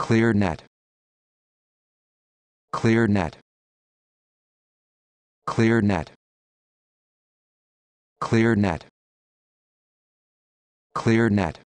clear net clear net clear net clear net clear net